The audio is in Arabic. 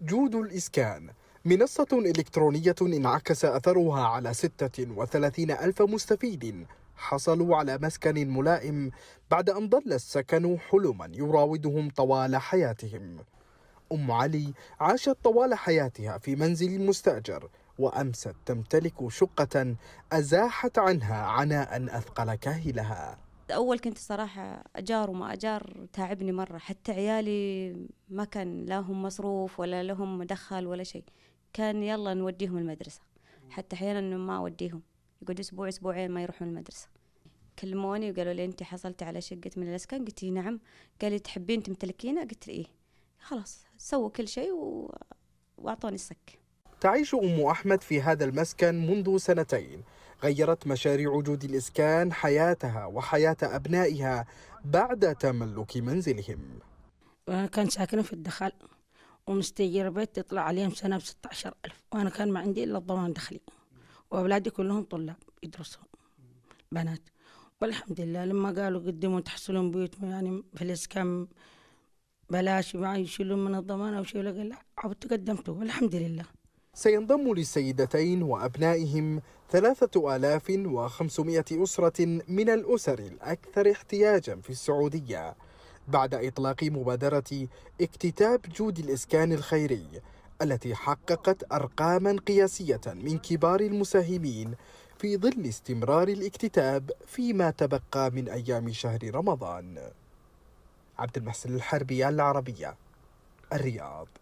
جود الإسكان منصة إلكترونية انعكس أثرها على 36 ألف مستفيد حصلوا على مسكن ملائم بعد أن ظل السكن حلما يراودهم طوال حياتهم أم علي عاشت طوال حياتها في منزل مستأجر وأمست تمتلك شقة أزاحت عنها عناء أثقل كاهلها اول كنت صراحه اجار وما اجار تعبني مره حتى عيالي ما كان لهم مصروف ولا لهم مدخل ولا شيء كان يلا نوديهم المدرسه حتى احيانا ما اوديهم يقعد اسبوع اسبوعين ما يروحون المدرسه كلموني وقالوا لي انت حصلتي على شقه من الاسكان قلت إيه، نعم قال لي تحبين تمتلكينها قلت ايه خلاص سووا كل شيء و... واعطوني السك تعيش ام احمد في هذا المسكن منذ سنتين غيرت مشاريع جود الإسكان حياتها وحياة أبنائها بعد تملك منزلهم كان ساكنة في الدخل ومستجير بيت تطلع عليهم سنة ب عشر ألف وأنا كان ما عندي إلا الضمان دخلي وأولادي كلهم طلاب يدرسوا بنات والحمد لله لما قالوا قدموا تحصلون بيوت يعني في الإسكان بلاش معي يشيلون من الضمان أو شيء قال لا عبت قدمته والحمد لله سينضم للسيدتين وأبنائهم 3500 أسرة من الأسر الأكثر احتياجا في السعودية بعد إطلاق مبادرة اكتتاب جود الإسكان الخيري التي حققت أرقاما قياسية من كبار المساهمين في ظل استمرار الاكتتاب فيما تبقى من أيام شهر رمضان عبد المحسن الحربي العربية الرياض